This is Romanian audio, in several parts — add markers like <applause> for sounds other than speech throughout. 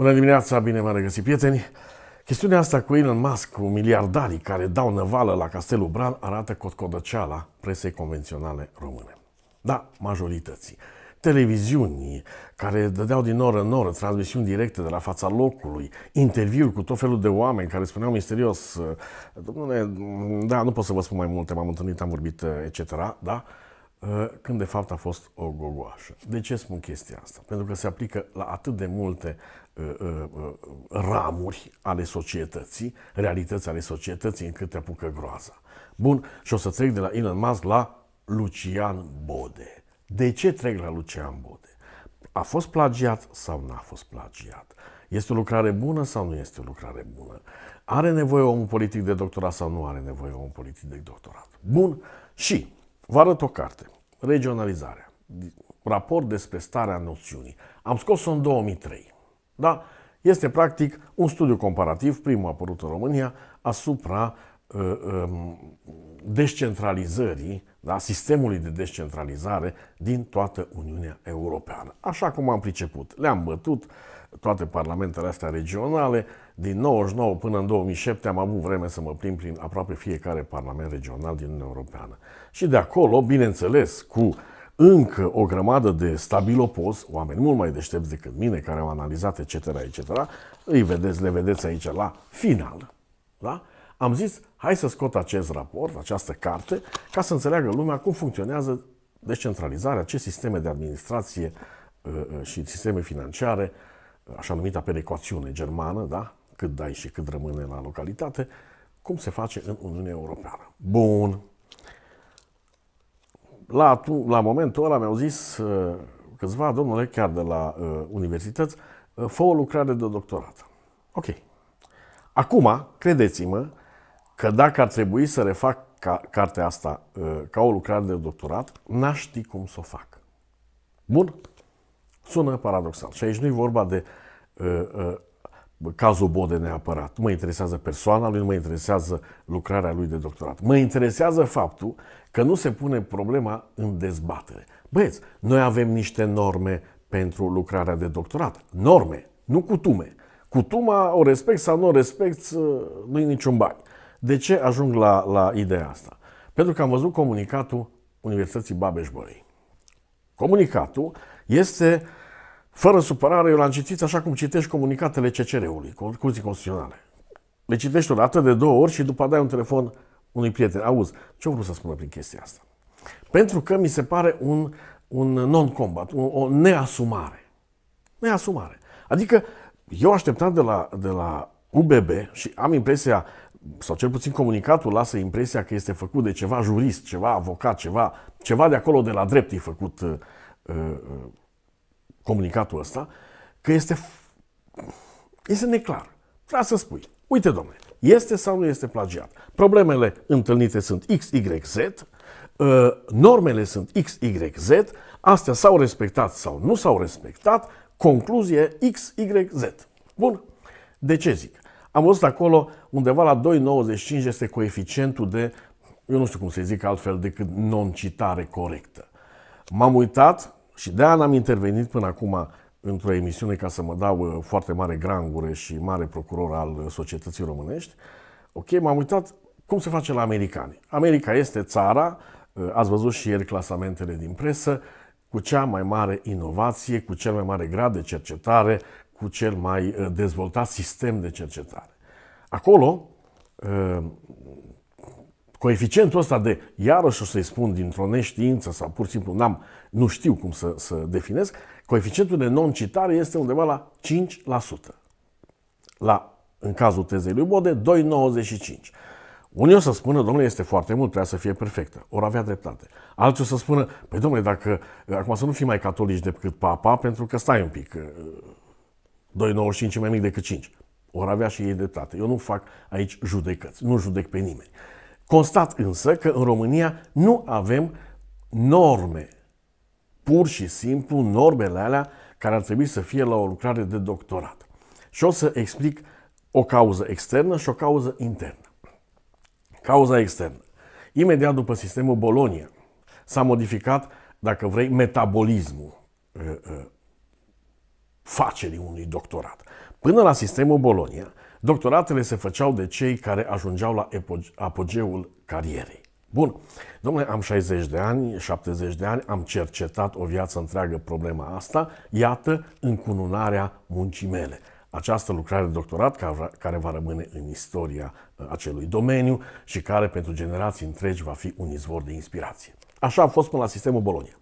Bună dimineața, bine v-am regăsit, prieteni! Chestiunea asta cu Elon Musk, cu miliardarii care dau năvală la Castelul Bran, arată cotcodăceala presei convenționale române. Da, majorității. Televiziuni care dădeau din oră în oră transmisiuni directe de la fața locului, interviuri cu tot felul de oameni care spuneau misterios, domnule, da, nu pot să vă spun mai multe, m-am întâlnit, am vorbit, eh, etc., da? Eh, când de fapt a fost o gogoașă. De ce spun chestia asta? Pentru că se aplică la atât de multe uh, uh, ramuri ale societății, realități ale societății, încât te apucă groaza. Bun, și o să trec de la Elon Musk la Lucian Bode. De ce trec la Lucian Bode? A fost plagiat sau n-a fost plagiat? Este o lucrare bună sau nu este o lucrare bună? Are nevoie omul politic de doctorat sau nu are nevoie omul politic de doctorat? Bun, și Vă arăt o carte. Regionalizarea. Raport despre starea noțiunii. Am scos-o în 2003. Da? Este practic un studiu comparativ, primul apărut în România, asupra uh, um, descentralizării, da? sistemului de descentralizare din toată Uniunea Europeană. Așa cum am priceput. Le-am bătut toate parlamentele astea regionale, din 99 până în 2007 am avut vreme să mă plimb prin aproape fiecare parlament regional din Uniunea Europeană. Și de acolo, bineînțeles, cu încă o grămadă de stabilopos, oameni mult mai deștepți decât mine, care au analizat etc. etc. Îi vedeți, le vedeți aici la final. Da? Am zis, hai să scot acest raport, această carte, ca să înțeleagă lumea cum funcționează decentralizarea, ce sisteme de administrație uh, uh, și sisteme financiare, așa numita perecoațiune germană, da? cât dai și cât rămâne la localitate, cum se face în Uniunea Europeană. Bun. La, la momentul ăla mi-au zis uh, câțiva domnule chiar de la uh, universități, uh, fă o lucrare de doctorat. Ok. Acum, credeți-mă că dacă ar trebui să refac ca, cartea asta uh, ca o lucrare de doctorat, n-aș ști cum să o fac. Bun? Sună paradoxal. Și aici nu e vorba de uh, uh, cazul Bode neapărat. Mă interesează persoana lui, nu mă interesează lucrarea lui de doctorat. Mă interesează faptul că nu se pune problema în dezbatere. Băieți, noi avem niște norme pentru lucrarea de doctorat. Norme, nu cutume. Cutuma o respect sau nu o respect, ă, nu-i niciun bani. De ce ajung la, la ideea asta? Pentru că am văzut comunicatul Universității Babeș-Bolyai. Comunicatul este uh, fără supărare, eu l-am citit așa cum citești comunicatele CCR-ului, Curții Constituționale. Le citești o dată, de două ori și după dai un telefon unui prieten. Auzi, ce vreau să spună prin chestia asta? Pentru că mi se pare un, un non-combat, un, o neasumare. Neasumare. Adică eu așteptam de la, de la UBB și am impresia, sau cel puțin comunicatul lasă impresia că este făcut de ceva jurist, ceva avocat, ceva, ceva de acolo de la drept e făcut uh, uh, comunicatul ăsta, că este, este neclar. Trebuie să spui, uite domnule, este sau nu este plagiat? Problemele întâlnite sunt X, Y, Z, ă, normele sunt X, Y, Z, astea s-au respectat sau nu s-au respectat, concluzie X, Y, Z. Bun, de ce zic? Am văzut acolo undeva la 2,95 este coeficientul de, eu nu știu cum să zic altfel decât non-citare corectă. M-am uitat, și de n am intervenit până acum într-o emisiune ca să mă dau uh, foarte mare grangure și mare procuror al uh, societății românești. Ok, m-am uitat cum se face la americani. America este țara, uh, ați văzut și ieri clasamentele din presă, cu cea mai mare inovație, cu cel mai mare grad de cercetare, cu cel mai dezvoltat sistem de cercetare. Acolo, coeficientul ăsta de, iarăși o să-i spun dintr-o neștiință sau pur și simplu n-am, nu știu cum să, să definez, coeficientul de non-citare este undeva la 5%. La, în cazul tezei lui Bode, 2,95%. Unii o să spună, domnule, este foarte mult, trebuie să fie perfectă. Ori avea dreptate. Alții o să spună, păi domnule, dacă, acum să nu fii mai catolici decât papa, pentru că stai un pic, 2,95 uh, e mai mic decât 5. Ori avea și ei dreptate. Eu nu fac aici judecăți, nu judec pe nimeni. Constat însă că în România nu avem norme. Pur și simplu normele alea care ar trebui să fie la o lucrare de doctorat. Și o să explic o cauză externă și o cauză internă. Cauza externă. Imediat după sistemul Bolonia s-a modificat, dacă vrei, metabolismul uh, uh, facerii unui doctorat. Până la sistemul Bolonia, Doctoratele se făceau de cei care ajungeau la apogeul carierei. Bun, domnule, am 60 de ani, 70 de ani, am cercetat o viață întreagă problema asta, iată încununarea muncii mele. Această lucrare de doctorat care va rămâne în istoria uh, acelui domeniu și care pentru generații întregi va fi un izvor de inspirație. Așa a fost până la sistemul Bolonia.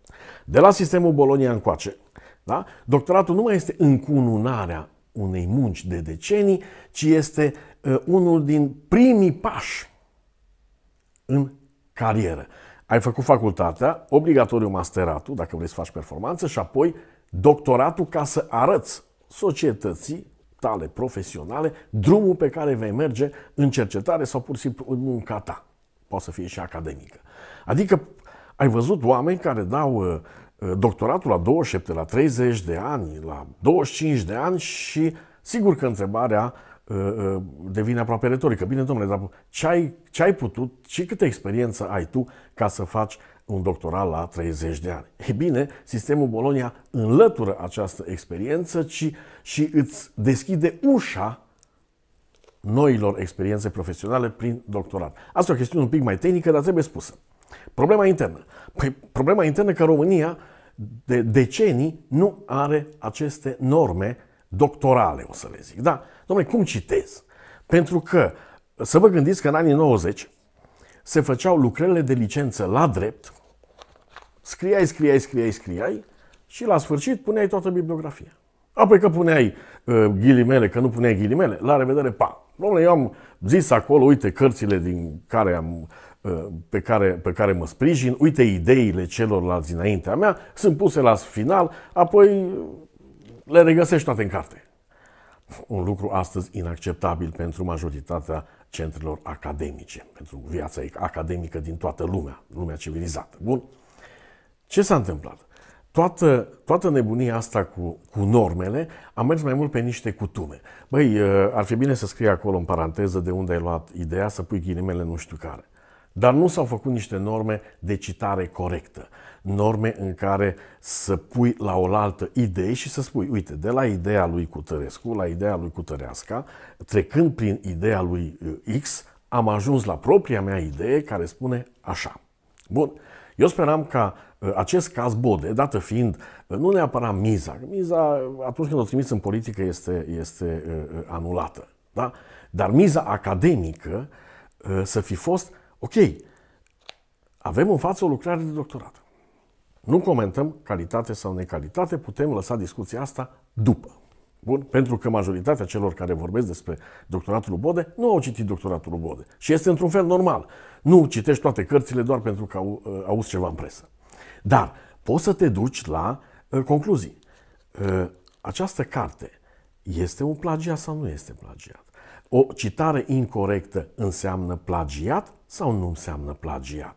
De la sistemul Bolonia încoace, da? Doctoratul nu mai este încununarea unei munci de decenii, ci este uh, unul din primii pași în carieră. Ai făcut facultatea, obligatoriu masteratul, dacă vrei să faci performanță, și apoi doctoratul ca să arăți societății tale profesionale drumul pe care vei merge în cercetare sau pur și simplu în munca ta. Poate să fie și academică. Adică ai văzut oameni care dau uh, Eh, doctoratul la 27, la 30 de ani, la 25 de ani și sigur că întrebarea eh, eh, devine aproape retorică. Bine, domnule, dar ce ai, ce ai putut și câtă experiență ai tu ca să faci un doctorat la 30 de ani? E bine, sistemul Bolonia înlătură această experiență ci, și îți deschide ușa noilor experiențe profesionale prin doctorat. Asta e o chestiune un pic mai tehnică, dar trebuie spusă. Problema internă. Păi, problema internă că România de decenii nu are aceste norme doctorale, o să le zic. Da, domnule, cum citez? Pentru că, să vă gândiți că în anii 90 se făceau lucrările de licență la drept, scriai, scriai, scriai, scriai și la sfârșit puneai toată bibliografia. Apoi că puneai uh, ghilimele, că nu puneai ghilimele, la revedere, pa! Domnule, eu am zis acolo, uite, cărțile din care am Uh, pe care, pe care mă sprijin, uite ideile celorlalți dinaintea mea, sunt puse la final, apoi le regăsești toate în carte. Un lucru astăzi inacceptabil pentru majoritatea centrelor academice, pentru viața academică din toată lumea, lumea civilizată. Bun? Ce s-a întâmplat? toată, toată nebunia asta cu, cu normele a mers mai mult pe niște cutume. Băi, uh, ar fi bine să scrie acolo în paranteză de unde ai luat ideea, să pui ghilimele nu știu care. Dar nu s-au făcut niște norme de citare corectă. Norme în care să pui la oaltă idei și să spui, uite, de la ideea lui Cutărescu la ideea lui Cutăreasca, trecând prin ideea lui uh, X, am ajuns la propria mea idee care spune așa. Bun, eu speram ca uh, acest caz Bode, dată fiind uh, nu neapărat miza, miza atunci când o trimiți în politică este, este anulată, da? dar miza academică să fi fost Ok, avem în față o lucrare de doctorat. Nu comentăm calitate sau necalitate, putem lăsa discuția asta după. Bun? Pentru că majoritatea celor care vorbesc despre doctoratul lui Bode nu au citit doctoratul lui Bode. Și este într-un fel normal. Nu citești toate cărțile doar pentru că au, uh, auzi ceva în presă. Dar poți să te duci la uh, concluzii. Uh, această carte este un plagiat sau nu este plagiat? O citare incorrectă înseamnă plagiat sau nu înseamnă plagiat?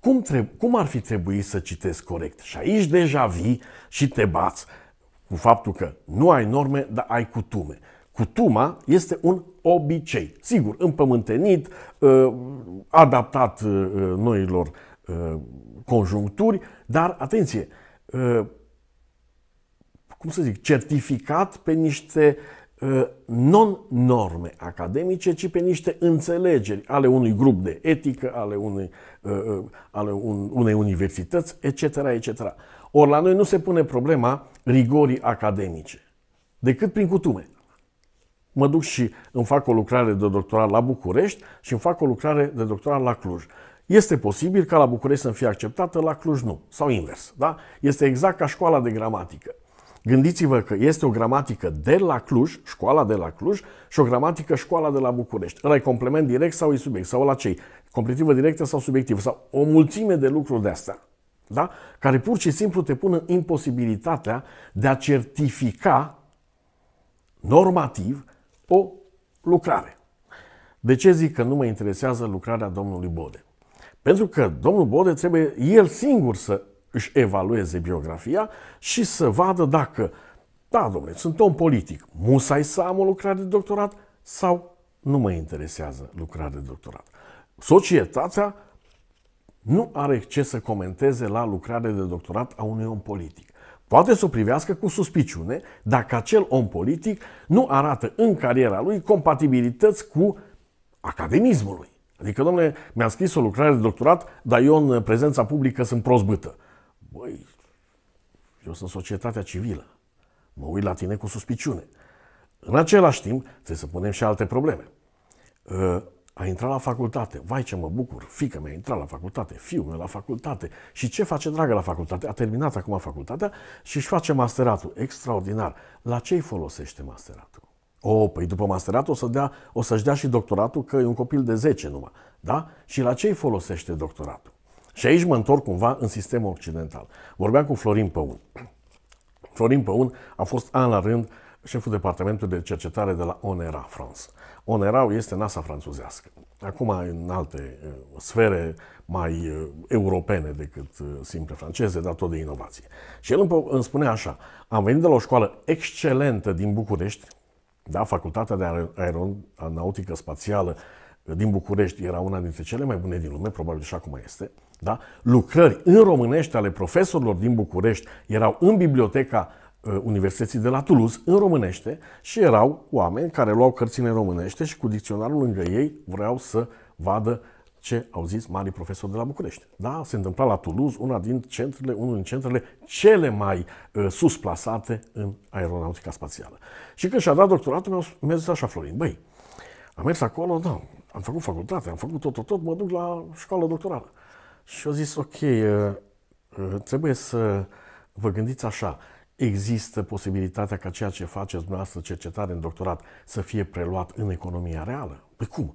Cum, treb- cum ar fi trebuit să citesc corect? Și aici deja vii și te bați cu faptul că nu ai norme, dar ai cutume. Cutuma este un obicei, sigur, împământenit, ă, adaptat ă, noilor ă, conjuncturi, dar, atenție, cum să zic, certificat pe niște uh, Ă, non-norme academice, ci pe niște înțelegeri ale unui grup de etică, ale unei, ă, ă, ale unei universități, etc., etc. Ori la noi nu se pune problema rigorii academice, decât prin cutume. Mă duc și îmi fac o lucrare de doctorat la București și îmi fac o lucrare de doctorat la Cluj. Este posibil ca la București să fie acceptată, la Cluj nu, sau invers. Da? Este exact ca școala de gramatică. Gândiți-vă că este o gramatică de la Cluj, școala de la Cluj, și o gramatică școala de la București. Ăla e complement direct sau e subiect, sau la cei, completivă directă sau subiectivă? sau o mulțime de lucruri de astea, da? care pur și simplu te pun în imposibilitatea de a certifica normativ o lucrare. De ce zic că nu mă interesează lucrarea domnului Bode? Pentru că domnul Bode trebuie el singur să își evalueze biografia și să vadă dacă, da, domnule, sunt om politic, musai să am o lucrare de doctorat sau nu mă interesează lucrarea de doctorat. Societatea nu are ce să comenteze la lucrare de doctorat a unui om politic. Poate să o privească cu suspiciune dacă acel om politic nu arată în cariera lui compatibilități cu academismul lui. Adică, domnule, mi-a scris o lucrare de doctorat, dar eu în prezența publică sunt prost Băi, eu sunt societatea civilă. Mă uit la tine cu suspiciune. În același timp, trebuie să punem și alte probleme. Uh, a intrat la facultate. Vai ce mă bucur, fică mea a intrat la facultate, fiul meu la facultate. Și ce face dragă la facultate? A terminat acum facultatea și își face masteratul. Extraordinar. La ce îi folosește masteratul? O, oh, păi după masterat o, să dea, o să-și dea și doctoratul, că e un copil de 10 numai. Da? Și la ce îi folosește doctoratul? Și aici mă întorc cumva în sistemul occidental. Vorbeam cu Florin Păun. <clears throat> Florin Păun a fost an la rând șeful departamentului de cercetare de la ONERA France. ONERA este NASA franțuzească. Acum în alte uh, sfere mai uh, europene decât uh, simple franceze, dar tot de inovație. Și el îmi spune așa, am venit de la o școală excelentă din București, da, Facultatea de Aeronautică Spațială din București era una dintre cele mai bune din lume, probabil și acum este, da? Lucrări în românești ale profesorilor din București erau în biblioteca uh, Universității de la Toulouse în românește și erau oameni care luau cărțile în românește și cu dicționarul lângă ei vreau să vadă ce au zis marii profesori de la București. Da, se întâmpla la Toulouse, una din centrele, unul din centrele cele mai uh, susplasate în aeronautica spațială. Și când și-a dat doctoratul, mi-a zis așa, Florin, băi, am mers acolo, da, am făcut facultate, am făcut tot, tot, tot, mă duc la școală doctorală. Și au zis, ok, uh, uh, trebuie să vă gândiți așa, există posibilitatea ca ceea ce faceți dumneavoastră cercetare în doctorat să fie preluat în economia reală? Păi cum?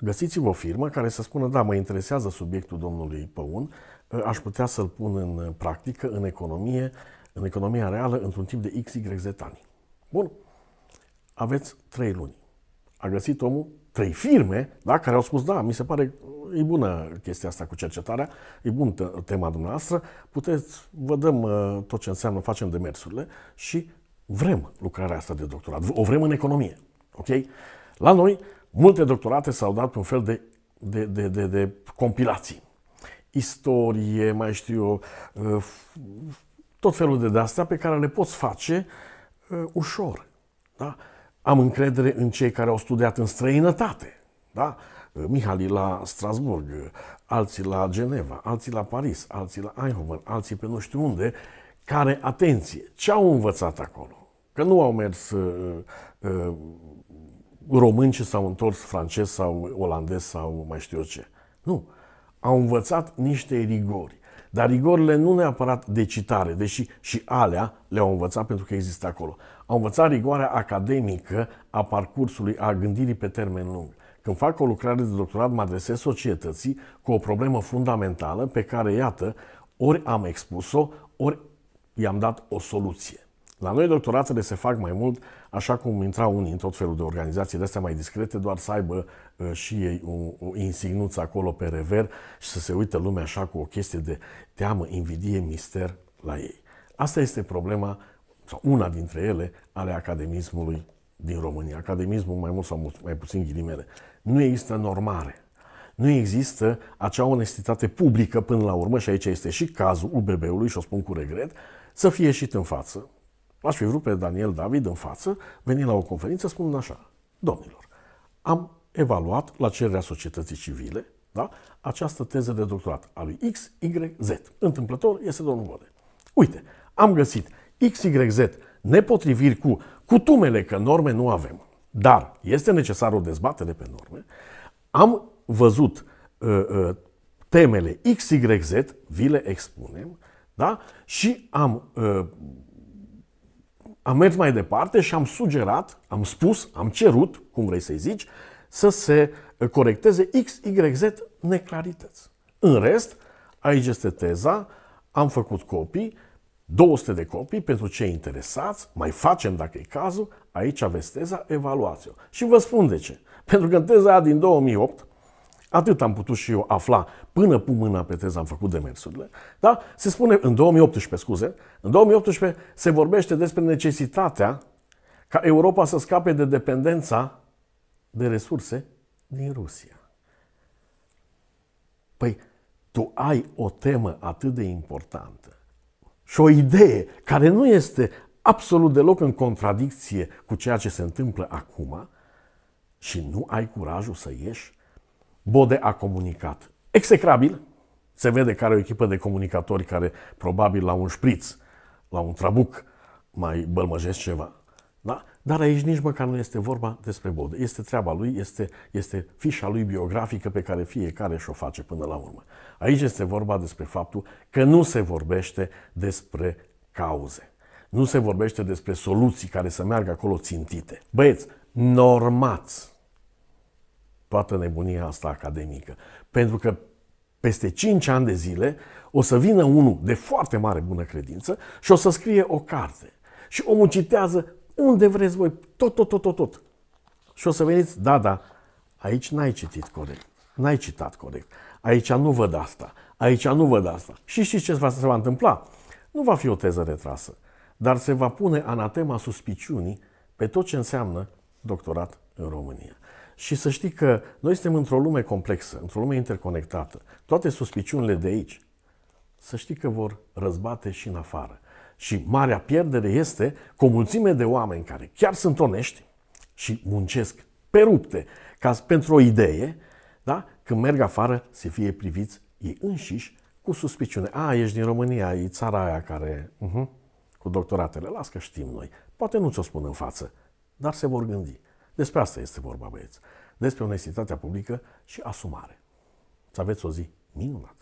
Găsiți-vă o firmă care să spună, da, mă interesează subiectul domnului Păun, uh, aș putea să-l pun în practică, în economie, în economia reală, într-un timp de XYZ ani. Bun. Aveți trei luni. A găsit omul trei firme da, care au spus, da, mi se pare e bună chestia asta cu cercetarea, e bun tema dumneavoastră, puteți, vă dăm uh, tot ce înseamnă, facem demersurile și vrem lucrarea asta de doctorat. O vrem în economie. Ok? La noi, multe doctorate s-au dat pe un fel de, de, de, de, de compilații. Istorie, mai știu eu, uh, tot felul de de-astea pe care le poți face uh, ușor. Da? Am încredere în cei care au studiat în străinătate. Da? Mihali la Strasburg, alții la Geneva, alții la Paris, alții la Eindhoven, alții pe nu știu unde, care, atenție, ce au învățat acolo? Că nu au mers uh, uh, români ce s-au întors francez sau olandez sau mai știu eu ce. Nu. Au învățat niște rigori, dar rigorile nu neapărat de citare, deși și alea le-au învățat pentru că există acolo. Au învățat rigoarea academică a parcursului, a gândirii pe termen lung. Când fac o lucrare de doctorat, mă adresez societății cu o problemă fundamentală pe care, iată, ori am expus-o, ori i-am dat o soluție. La noi doctoratele se fac mai mult așa cum intrau unii în tot felul de organizații de astea mai discrete, doar să aibă Uh, și ei o, o insignuță acolo pe rever și să se uită lumea așa cu o chestie de teamă, invidie, mister la ei. Asta este problema, sau una dintre ele, ale academismului din România. Academismul, mai mult sau mai puțin ghilimele. Nu există normare. Nu există acea onestitate publică până la urmă, și aici este și cazul UBB-ului, și o spun cu regret, să fie ieșit în față. L-aș fi vrut pe Daniel David în față, veni la o conferință, spunând așa, domnilor, am evaluat la cererea societății civile da? această teză de doctorat a lui X, Y, Z. Întâmplător este domnul Bode. Uite, am găsit X, Y, Z nepotriviri cu cutumele, că norme nu avem, dar este necesar o dezbatere pe norme, am văzut uh, uh, temele X, Y, Z, vi le expunem, da? și am, uh, am mers mai departe și am sugerat, am spus, am cerut, cum vrei să-i zici, uh, să se corecteze X, Y, Z neclarități. În rest, aici este teza, am făcut copii, 200 de copii pentru cei interesați, mai facem dacă e cazul, aici aveți teza, evaluați-o. Și vă spun de ce. Pentru că în teza aia din 2008, atât am putut și eu afla până pun mâna pe teza, am făcut demersurile, da? se spune în 2018, scuze, în 2018 se vorbește despre necesitatea ca Europa să scape de dependența de resurse din Rusia. Păi, tu ai o temă atât de importantă și o idee care nu este absolut deloc în contradicție cu ceea ce se întâmplă acum și nu ai curajul să ieși? Bode a comunicat. Execrabil, se vede că are o echipă de comunicatori care probabil la un șpriț, la un trabuc, mai bălmăjesc ceva. Da? Dar aici nici măcar nu este vorba despre Bode. Este treaba lui, este, este fișa lui biografică pe care fiecare și-o face până la urmă. Aici este vorba despre faptul că nu se vorbește despre cauze. Nu se vorbește despre soluții care să meargă acolo țintite. Băieți, normați toată nebunia asta academică. Pentru că peste 5 ani de zile o să vină unul de foarte mare bună credință și o să scrie o carte. Și omul citează unde vreți voi, tot, tot, tot, tot, tot. Și o să veniți, da, da, aici n-ai citit corect, n-ai citat corect, aici nu văd asta, aici nu văd asta. Și știți ce se va întâmpla? Nu va fi o teză retrasă, dar se va pune anatema suspiciunii pe tot ce înseamnă doctorat în România. Și să știi că noi suntem într-o lume complexă, într-o lume interconectată. Toate suspiciunile de aici, să știi că vor răzbate și în afară. Și marea pierdere este că o mulțime de oameni care chiar sunt onești și muncesc pe rupte ca pentru o idee, da? când merg afară să fie priviți ei înșiși cu suspiciune. A, ești din România, e țara aia care... Uh-huh, cu doctoratele, las că știm noi. Poate nu ți-o spun în față, dar se vor gândi. Despre asta este vorba, băieți. Despre onestitatea publică și asumare. Să aveți o zi minunată!